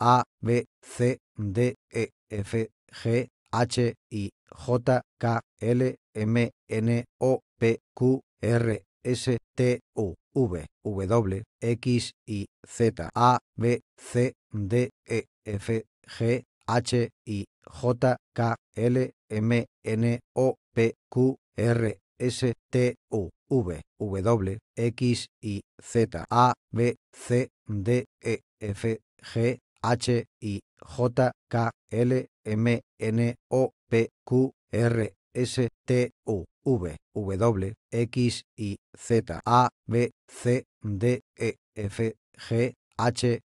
A, B, C, D, E, F, G, H, I, J, K, L, M, N, O, P, Q, R, S, T, U, V, W, X, Y, Z, A, B, C, D, E, F, G, H, I, J, K, L, M, N, O, P, Q, R, S, T, U, V, W, X, Y, Z, A, B, C, D, E, F, G, H I J K L M N O P Q R S T U V W X Y Z A B C D E F G H I J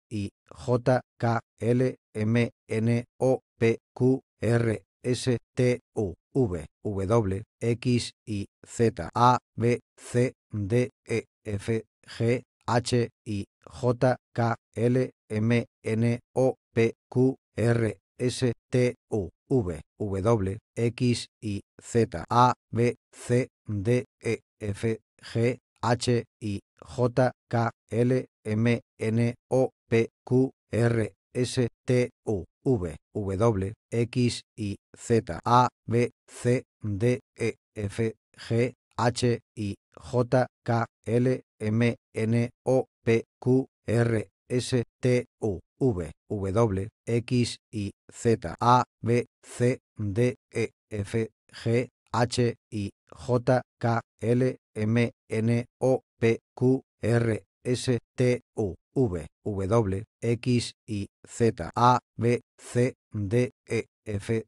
K L M N O P Q R S T U V W X Y Z A B C D E F G H I J K L M N O P Q R S T U V W X Y Z A B C D E F G H I J K L M N O P Q R S T U V W X Y Z A B C D E F G H I J K L M, e, N, O, P, Q, R, S, T, U, V, W, X, Y, Z, A, B, C, D, E, F, G, H, I, J, K, L, M, N, O, P, Q, R, S, T, U, V, W, X, Y, Z, A, B, C, D, E, F,